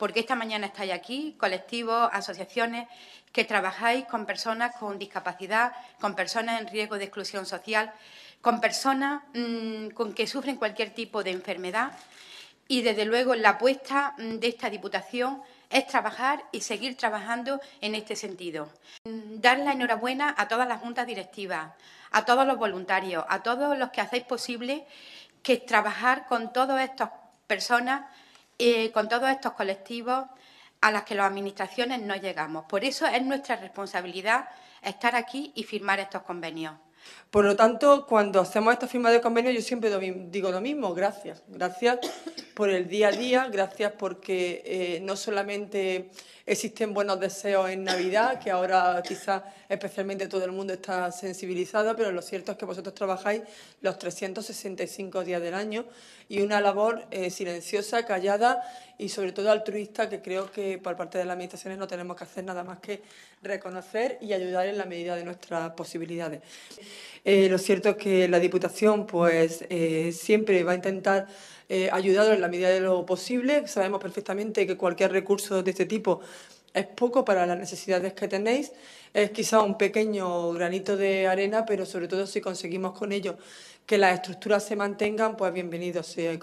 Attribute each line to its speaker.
Speaker 1: Porque esta mañana estáis aquí, colectivos, asociaciones que
Speaker 2: trabajáis con personas con discapacidad, con personas en riesgo de exclusión social, con personas mm, con que sufren cualquier tipo de enfermedad. Y desde luego la apuesta mm, de esta Diputación es trabajar y seguir trabajando en este sentido. Dar la enhorabuena a todas las juntas directivas, a todos los voluntarios, a todos los que hacéis posible que trabajar con todas estas personas con todos estos colectivos a las que las administraciones no llegamos. Por eso es nuestra responsabilidad
Speaker 3: estar aquí y firmar estos convenios. Por lo tanto, cuando hacemos esta firmas de convenios, yo siempre digo lo mismo, gracias, gracias por el día a día, gracias porque eh, no solamente existen buenos deseos en Navidad, que ahora quizás especialmente todo el mundo está sensibilizado, pero lo cierto es que vosotros trabajáis los 365 días del año y una labor eh, silenciosa, callada y sobre todo altruista que creo que por parte de las administraciones no tenemos que hacer nada más que reconocer y ayudar en la medida de nuestras posibilidades. Eh, lo cierto es que la Diputación pues, eh, siempre va a intentar eh, en la medida de lo posible. Sabemos perfectamente que cualquier recurso de este tipo es poco para las necesidades que tenéis. Es quizá un pequeño granito de arena, pero sobre todo si conseguimos con ello
Speaker 1: que las estructuras se mantengan, pues bienvenido sea.